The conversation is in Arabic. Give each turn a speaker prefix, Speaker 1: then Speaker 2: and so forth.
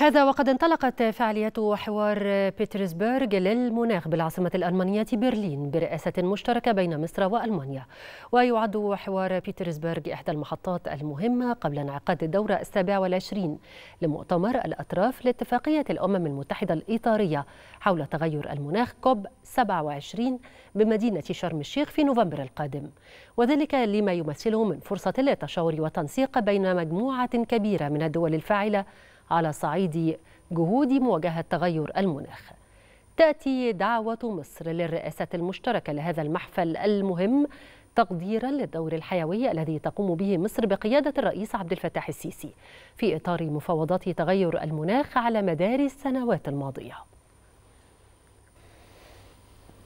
Speaker 1: هذا وقد انطلقت فعالية حوار بيترسبرغ للمناخ بالعاصمة الألمانية برلين برئاسة مشتركة بين مصر وألمانيا ويعد حوار بيترسبرغ إحدى المحطات المهمة قبل انعقاد الدورة السابعة والعشرين لمؤتمر الأطراف لاتفاقية الأمم المتحدة الإطارية حول تغير المناخ كوب 27 بمدينة شرم الشيخ في نوفمبر القادم وذلك لما يمثله من فرصة للتشاور والتنسيق بين مجموعة كبيرة من الدول الفاعلة على صعيد جهود مواجهة تغير المناخ تأتي دعوة مصر للرئاسة المشتركة لهذا المحفل المهم تقديرا للدور الحيوي الذي تقوم به مصر بقيادة الرئيس عبد الفتاح السيسي في إطار مفاوضات تغير المناخ على مدار السنوات الماضية